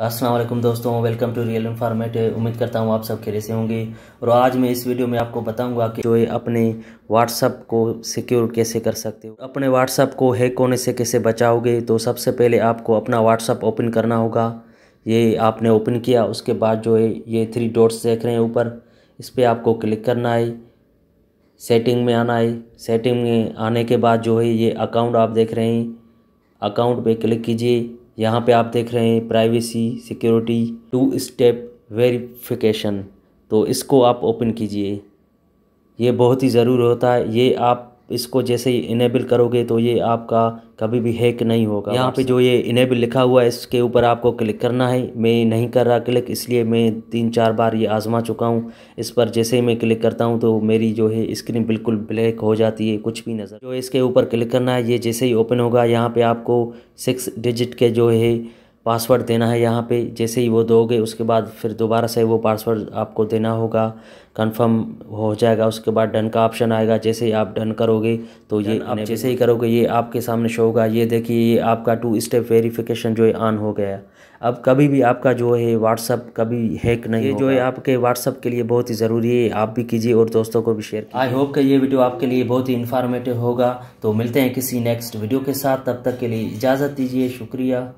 असलम दोस्तों welcome to real इन्फॉर्मेट उम्मीद करता हूँ आप सब खेरे से होंगे और आज मैं इस वीडियो में आपको बताऊंगा कि जो अपने व्हाट्सअप को सिक्योर कैसे कर सकते हो अपने व्हाट्सअप को हैक होने से कैसे बचाओगे तो सबसे पहले आपको अपना व्हाट्सअप ओपन करना होगा ये आपने ओपन किया उसके बाद जो है ये थ्री डॉट्स देख रहे हैं ऊपर इस पर आपको क्लिक करना है सेटिंग में आना है सेटिंग में आने के बाद जो है ये अकाउंट आप देख रहे हैं अकाउंट पर क्लिक कीजिए यहाँ पे आप देख रहे हैं privacy security two step verification तो इसको आप ओपन कीजिए ये बहुत ही ज़रूर होता है ये आप इसको जैसे ही इनेबल करोगे तो ये आपका कभी भी हैक नहीं होगा यहाँ पे जो ये इनेबल लिखा हुआ है इसके ऊपर आपको क्लिक करना है मैं नहीं कर रहा क्लिक इसलिए मैं तीन चार बार ये आज़मा चुका हूँ इस पर जैसे ही मैं क्लिक करता हूँ तो मेरी जो है स्क्रीन बिल्कुल ब्लैक हो जाती है कुछ भी नज़र जो इसके ऊपर क्लिक करना है ये जैसे ही ओपन होगा यहाँ पर आपको सिक्स डिजिट के जो है पासवर्ड देना है यहाँ पे जैसे ही वो दोगे उसके बाद फिर दोबारा से वो पासवर्ड आपको देना होगा कंफर्म हो जाएगा उसके बाद डन का ऑप्शन आएगा जैसे ही आप डन करोगे तो ये आप जैसे ही करोगे ये आपके सामने शो होगा ये देखिए ये आपका टू स्टेप वेरिफिकेशन जो है ऑन हो गया अब कभी भी आपका जो है व्हाट्सअप कभी हैक नहीं ये जो है आपके व्हाट्सअप के लिए बहुत ही ज़रूरी है आप भी कीजिए और दोस्तों को भी शेयर आई होप कि ये वीडियो आपके लिए बहुत ही इन्फॉर्मेटिव होगा तो मिलते हैं किसी नेक्स्ट वीडियो के साथ तब तक के लिए इजाज़त दीजिए शुक्रिया